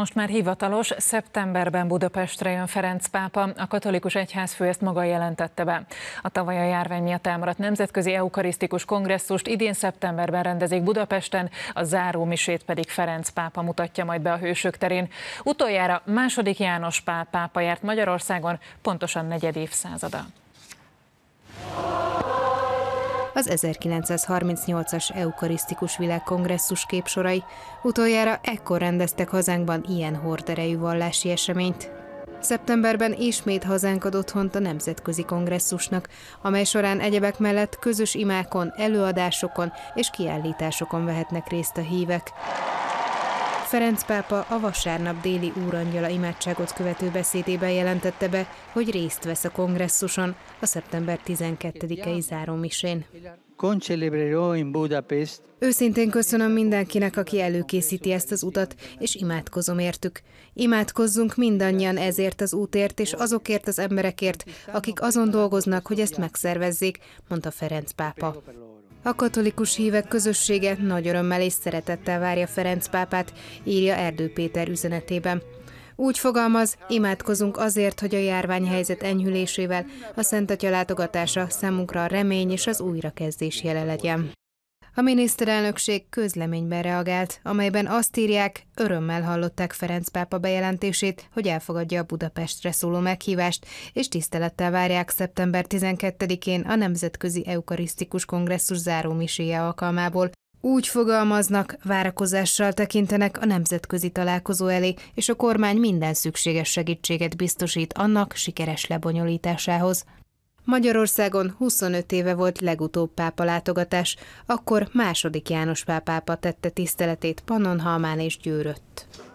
most már hivatalos, szeptemberben Budapestre jön Ferenc pápa, a katolikus egyházfő ezt maga jelentette be. A tavaly a járvány miatt elmaradt nemzetközi eukarisztikus kongresszust idén szeptemberben rendezik Budapesten, a záró misét pedig Ferenc pápa mutatja majd be a Hősök terén. Utoljára második János Pál pápa járt Magyarországon, pontosan negyed évszázada az 1938-as eukarisztikus világkongresszus képsorai. Utoljára ekkor rendeztek hazánkban ilyen horderejű vallási eseményt. Szeptemberben ismét hazánk ad otthont a Nemzetközi Kongresszusnak, amely során egyebek mellett közös imákon, előadásokon és kiállításokon vehetnek részt a hívek. Ferenc pápa a vasárnap déli úrangyala imádságot követő beszédében jelentette be, hogy részt vesz a kongresszuson, a szeptember 12-i misén. Őszintén köszönöm mindenkinek, aki előkészíti ezt az utat, és imádkozom értük. Imádkozzunk mindannyian ezért az útért, és azokért az emberekért, akik azon dolgoznak, hogy ezt megszervezzék, mondta Ferenc pápa. A katolikus hívek közössége nagy örömmel és szeretettel várja Ferenc pápát, írja Erdő Péter üzenetében. Úgy fogalmaz, imádkozunk azért, hogy a járványhelyzet enyhülésével a Szent Atya látogatása számunkra a remény és az újrakezdés jele legyen. A miniszterelnökség közleményben reagált, amelyben azt írják, örömmel hallották Ferenc pápa bejelentését, hogy elfogadja a Budapestre szóló meghívást, és tisztelettel várják szeptember 12-én a Nemzetközi Eukarisztikus Kongresszus miséje alkalmából. Úgy fogalmaznak, várakozással tekintenek a nemzetközi találkozó elé, és a kormány minden szükséges segítséget biztosít annak sikeres lebonyolításához. Magyarországon 25 éve volt legutóbb pápa látogatás, akkor második János pápa tette tiszteletét Pannonhalmán és Győrött.